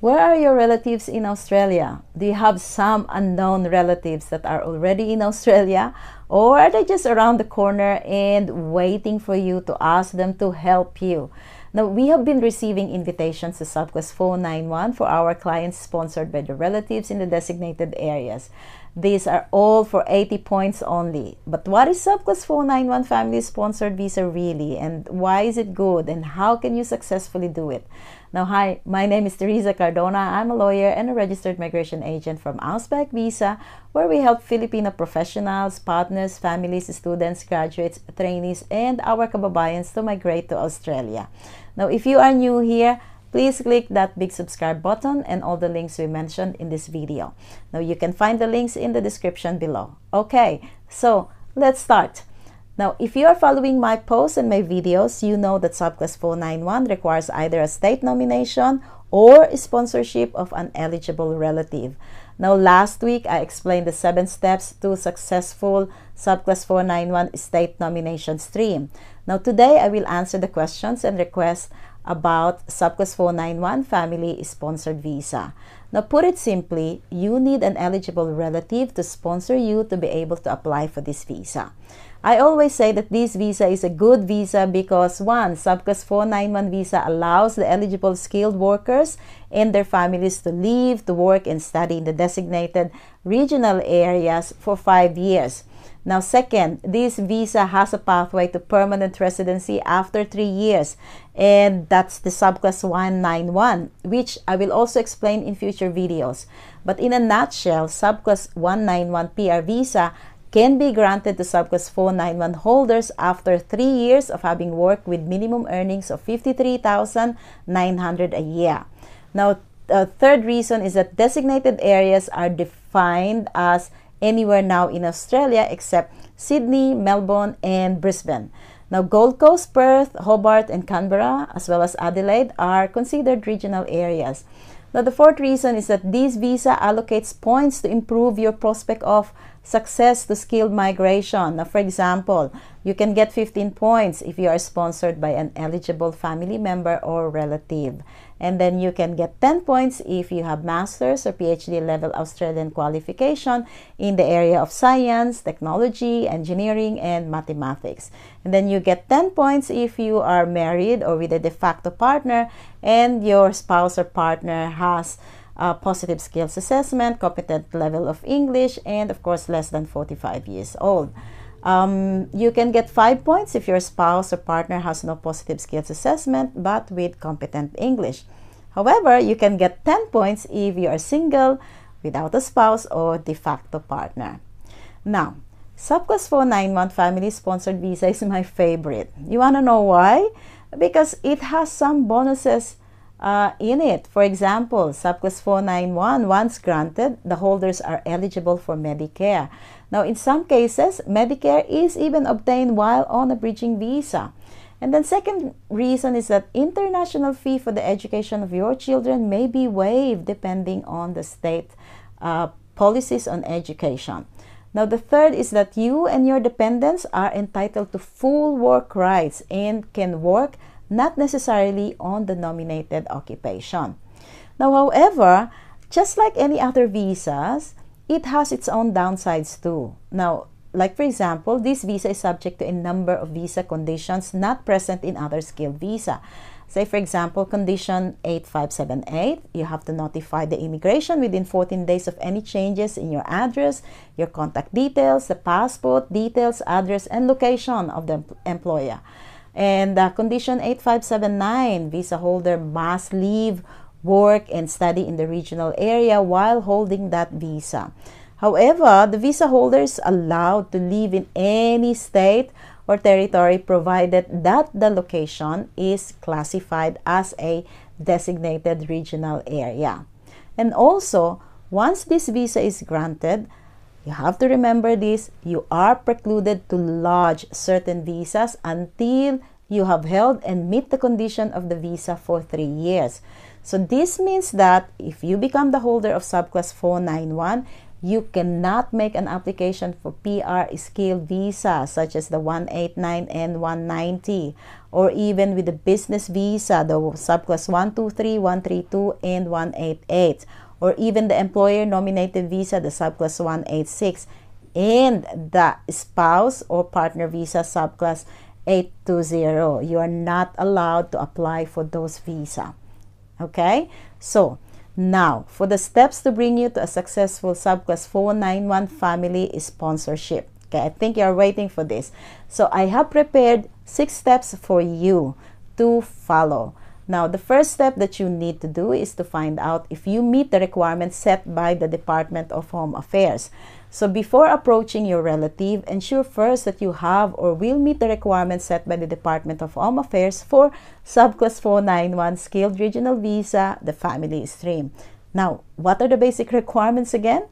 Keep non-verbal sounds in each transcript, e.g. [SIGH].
Where are your relatives in Australia? Do you have some unknown relatives that are already in Australia? Or are they just around the corner and waiting for you to ask them to help you? Now, we have been receiving invitations to SubQuest 491 for our clients sponsored by the relatives in the designated areas. These are all for 80 points only. But what is subclass 491 family sponsored visa really and why is it good and how can you successfully do it? Now, hi, my name is Teresa Cardona. I'm a lawyer and a registered migration agent from Ausback Visa, where we help Filipino professionals, partners, families, students, graduates, trainees, and our kababayans to migrate to Australia. Now, if you are new here, please click that big subscribe button and all the links we mentioned in this video. Now you can find the links in the description below. Okay, so let's start. Now, if you are following my posts and my videos, you know that subclass 491 requires either a state nomination or sponsorship of an eligible relative. Now, last week, I explained the seven steps to successful subclass 491 state nomination stream. Now, today, I will answer the questions and requests about subclass 491 family sponsored visa. Now, put it simply, you need an eligible relative to sponsor you to be able to apply for this visa. I always say that this visa is a good visa because one, subclass 491 visa allows the eligible skilled workers and their families to live, to work, and study in the designated regional areas for five years. Now, second, this visa has a pathway to permanent residency after three years, and that's the subclass 191, which I will also explain in future videos. But in a nutshell, subclass 191 PR visa can be granted to subclass 491 holders after three years of having worked with minimum earnings of 53900 a year. Now, a third reason is that designated areas are defined as anywhere now in Australia except Sydney, Melbourne, and Brisbane. Now, Gold Coast, Perth, Hobart, and Canberra, as well as Adelaide, are considered regional areas. Now, the fourth reason is that this visa allocates points to improve your prospect of success to skilled migration. Now, for example, you can get 15 points if you are sponsored by an eligible family member or relative. And then you can get 10 points if you have master's or PhD level Australian qualification in the area of science, technology, engineering, and mathematics. And then you get 10 points if you are married or with a de facto partner and your spouse or partner has a positive skills assessment, competent level of English, and of course less than 45 years old. Um, you can get five points if your spouse or partner has no positive skills assessment but with competent English. However, you can get 10 points if you are single, without a spouse, or de facto partner. Now, subclass 4 9 month family sponsored visa is my favorite. You want to know why? Because it has some bonuses uh, in it. For example, subclass 491, once granted, the holders are eligible for Medicare. Now, in some cases, Medicare is even obtained while on a bridging visa. And then second reason is that international fee for the education of your children may be waived depending on the state uh, policies on education. Now the third is that you and your dependents are entitled to full work rights and can work not necessarily on the nominated occupation. Now however, just like any other visas, it has its own downsides too. Now, like for example, this visa is subject to a number of visa conditions not present in other skilled visa. Say for example, condition 8578, you have to notify the immigration within 14 days of any changes in your address, your contact details, the passport details, address and location of the employer. And uh, condition 8579, visa holder must leave work, and study in the regional area while holding that visa. However, the visa holder is allowed to live in any state or territory provided that the location is classified as a designated regional area. And also, once this visa is granted, you have to remember this, you are precluded to lodge certain visas until you have held and meet the condition of the visa for three years. So this means that if you become the holder of subclass 491, you cannot make an application for PR skilled visa such as the 189 and 190 or even with the business visa the subclass 123, 132 and 188 or even the employer nominated visa the subclass 186 and the spouse or partner visa subclass 820. You are not allowed to apply for those visa. Okay, so now for the steps to bring you to a successful subclass 491 family sponsorship. Okay, I think you're waiting for this. So I have prepared six steps for you to follow. Now, the first step that you need to do is to find out if you meet the requirements set by the Department of Home Affairs. So before approaching your relative, ensure first that you have or will meet the requirements set by the Department of Home Affairs for subclass 491 skilled regional visa, the family stream. Now, what are the basic requirements again?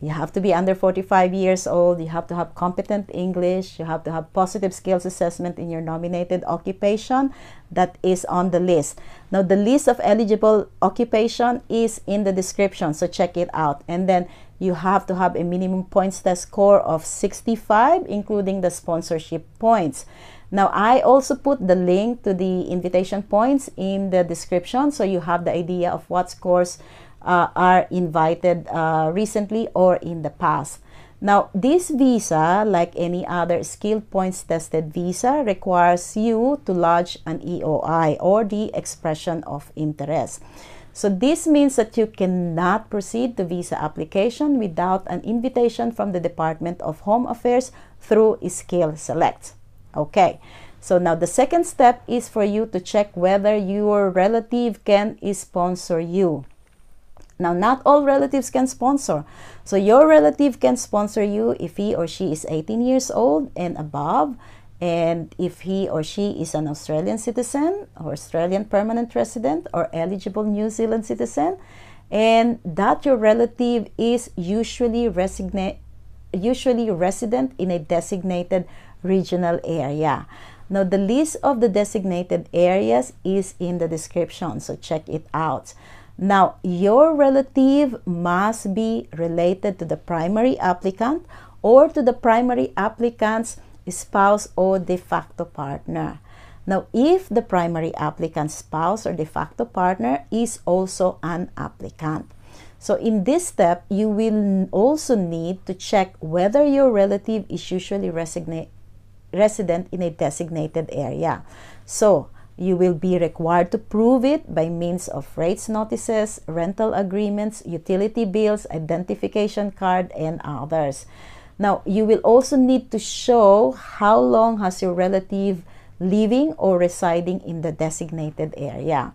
You have to be under 45 years old, you have to have competent English, you have to have positive skills assessment in your nominated occupation that is on the list. Now, the list of eligible occupation is in the description, so check it out. And then you have to have a minimum points test score of 65, including the sponsorship points. Now, I also put the link to the invitation points in the description so you have the idea of what scores uh, are invited uh, recently or in the past. Now, this visa, like any other skilled points tested visa, requires you to lodge an EOI or the expression of interest. So this means that you cannot proceed the visa application without an invitation from the Department of Home Affairs through Skill Select. Okay, so now the second step is for you to check whether your relative can sponsor you. Now, not all relatives can sponsor. So your relative can sponsor you if he or she is 18 years old and above and if he or she is an Australian citizen or Australian permanent resident or eligible New Zealand citizen, and that your relative is usually resident usually resident in a designated regional area. Now, the list of the designated areas is in the description, so check it out. Now, your relative must be related to the primary applicant or to the primary applicant's spouse or de facto partner. Now, if the primary applicant spouse or de facto partner is also an applicant. So in this step, you will also need to check whether your relative is usually resident in a designated area. So you will be required to prove it by means of rates notices, rental agreements, utility bills, identification card, and others. Now, you will also need to show how long has your relative living or residing in the designated area.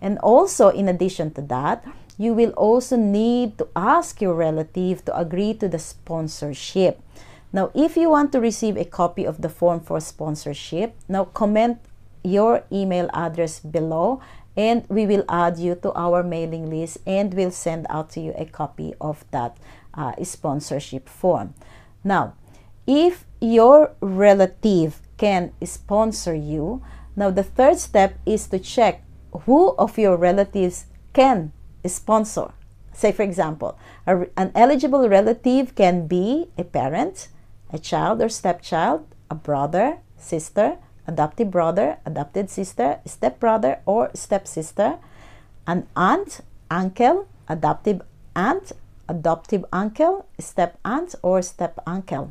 And also, in addition to that, you will also need to ask your relative to agree to the sponsorship. Now, if you want to receive a copy of the form for sponsorship, now comment your email address below and we will add you to our mailing list and we'll send out to you a copy of that uh, sponsorship form. Now, if your relative can sponsor you, now the third step is to check who of your relatives can sponsor. Say, for example, a, an eligible relative can be a parent, a child or stepchild, a brother, sister, adoptive brother, adopted sister, stepbrother or stepsister, an aunt, uncle, adoptive aunt, adoptive uncle, step aunt, or step uncle.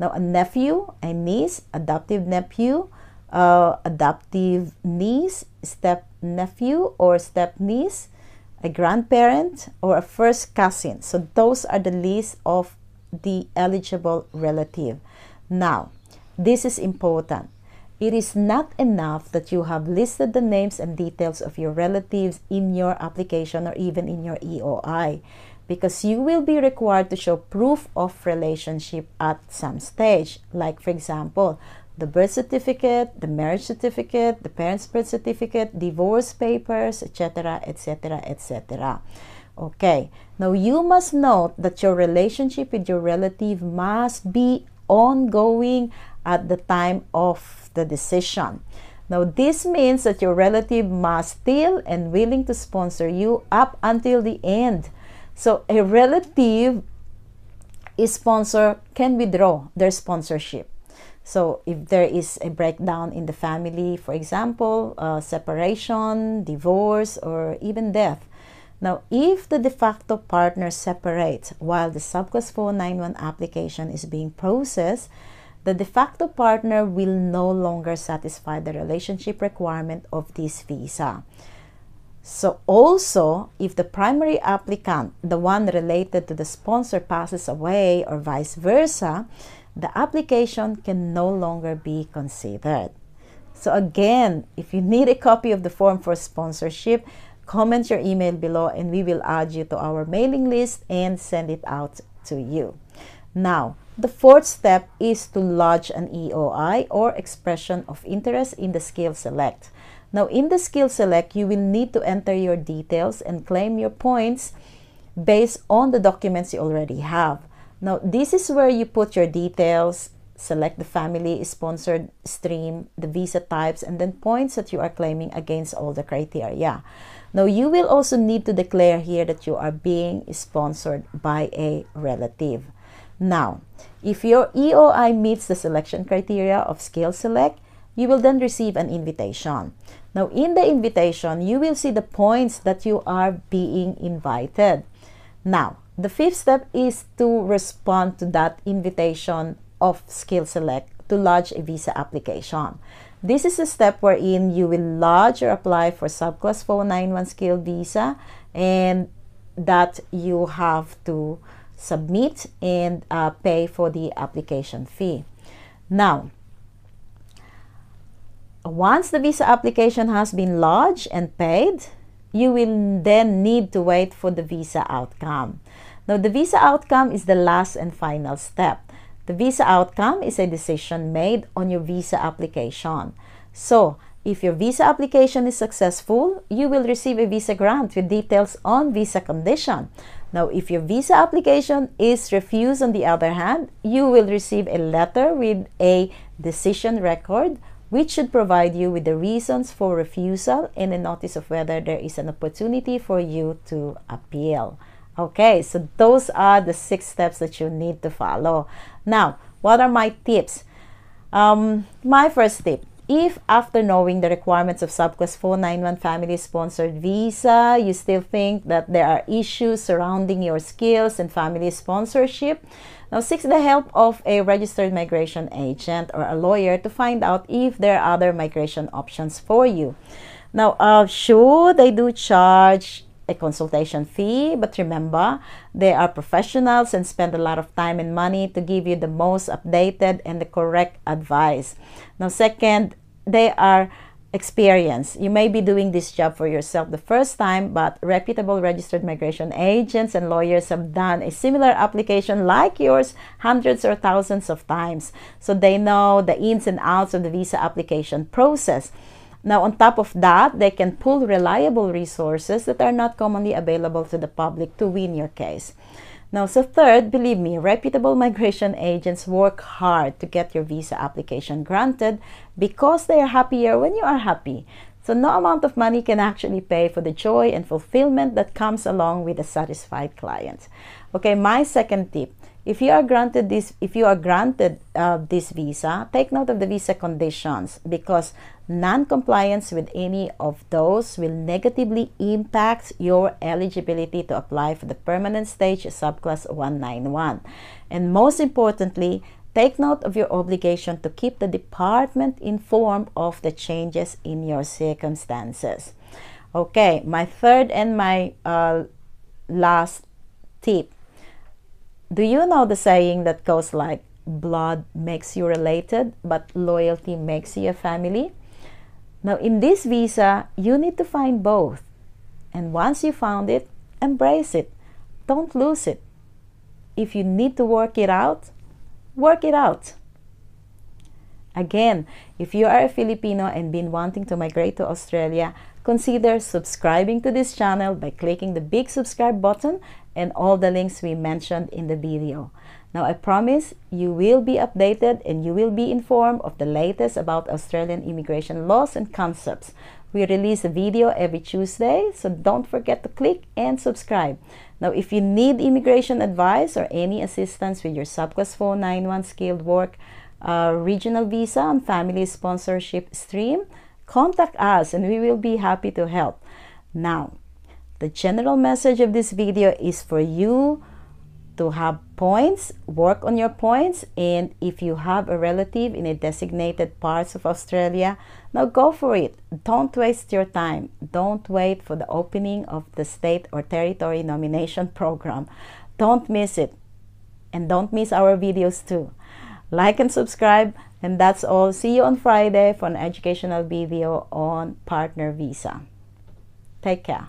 Now, a nephew, a niece, adoptive nephew, uh, adoptive niece, step nephew, or step niece, a grandparent, or a first cousin. So, those are the list of the eligible relative. Now, this is important. It is not enough that you have listed the names and details of your relatives in your application or even in your EOI because you will be required to show proof of relationship at some stage. Like, for example, the birth certificate, the marriage certificate, the parents' birth certificate, divorce papers, etc., etc., etc. Okay, now you must note that your relationship with your relative must be ongoing at the time of the decision. Now, this means that your relative must still and willing to sponsor you up until the end so a relative sponsor can withdraw their sponsorship. So if there is a breakdown in the family, for example, uh, separation, divorce, or even death. Now, if the de facto partner separates while the subclass 491 application is being processed, the de facto partner will no longer satisfy the relationship requirement of this visa. So also, if the primary applicant, the one related to the sponsor, passes away or vice versa, the application can no longer be considered. So again, if you need a copy of the form for sponsorship, comment your email below and we will add you to our mailing list and send it out to you. Now, the fourth step is to lodge an EOI or expression of interest in the skill select. Now in the skill select, you will need to enter your details and claim your points based on the documents you already have. Now this is where you put your details, select the family, sponsored stream, the visa types, and then points that you are claiming against all the criteria. Now you will also need to declare here that you are being sponsored by a relative. Now, if your EOI meets the selection criteria of Skill Select, you will then receive an invitation. Now, in the invitation, you will see the points that you are being invited. Now, the fifth step is to respond to that invitation of Skill Select to lodge a visa application. This is a step wherein you will lodge or apply for subclass 491 skill visa and that you have to submit and uh, pay for the application fee. Now, once the visa application has been lodged and paid, you will then need to wait for the visa outcome. Now, the visa outcome is the last and final step. The visa outcome is a decision made on your visa application. So, if your visa application is successful, you will receive a visa grant with details on visa condition. Now, if your visa application is refused, on the other hand, you will receive a letter with a decision record which should provide you with the reasons for refusal and a notice of whether there is an opportunity for you to appeal. Okay, so those are the six steps that you need to follow. Now, what are my tips? Um, my first tip if after knowing the requirements of subclass 491 family sponsored visa, you still think that there are issues surrounding your skills and family sponsorship, now, seek the help of a registered migration agent or a lawyer to find out if there are other migration options for you. Now, uh, sure, they do charge a consultation fee, but remember, they are professionals and spend a lot of time and money to give you the most updated and the correct advice. Now, second, they are experience. You may be doing this job for yourself the first time, but reputable registered migration agents and lawyers have done a similar application like yours hundreds or thousands of times. So they know the ins and outs of the visa application process. Now, on top of that, they can pull reliable resources that are not commonly available to the public to win your case. Now, so third, believe me, reputable migration agents work hard to get your visa application granted because they are happier when you are happy. So, no amount of money can actually pay for the joy and fulfillment that comes along with a satisfied client. Okay, my second tip if you are granted this if you are granted uh, this visa take note of the visa conditions because Non-compliance with any of those will negatively impact your eligibility to apply for the permanent stage subclass 191. And most importantly, take note of your obligation to keep the department informed of the changes in your circumstances. Okay, my third and my uh, last tip. Do you know the saying that goes like, blood makes you related, but loyalty makes you a family? Now, in this visa, you need to find both. And once you found it, embrace it. Don't lose it. If you need to work it out, work it out. Again, if you are a Filipino and been wanting to migrate to Australia, consider subscribing to this channel by clicking the big subscribe button and all the links we mentioned in the video. Now I promise you will be updated and you will be informed of the latest about Australian immigration laws and concepts. We release a video every Tuesday, so don't forget to click and subscribe. Now, if you need immigration advice or any assistance with your subclass 491 skilled work uh, regional visa and family sponsorship stream, contact us and we will be happy to help. Now, the general message of this video is for you to have points, work on your points, and if you have a relative in a designated parts of Australia, now go for it. Don't waste your time. Don't wait for the opening of the state or territory nomination [LAUGHS] program. Don't miss it. And don't miss our videos too. Like and subscribe. And that's all. See you on Friday for an educational video on partner visa. Take care.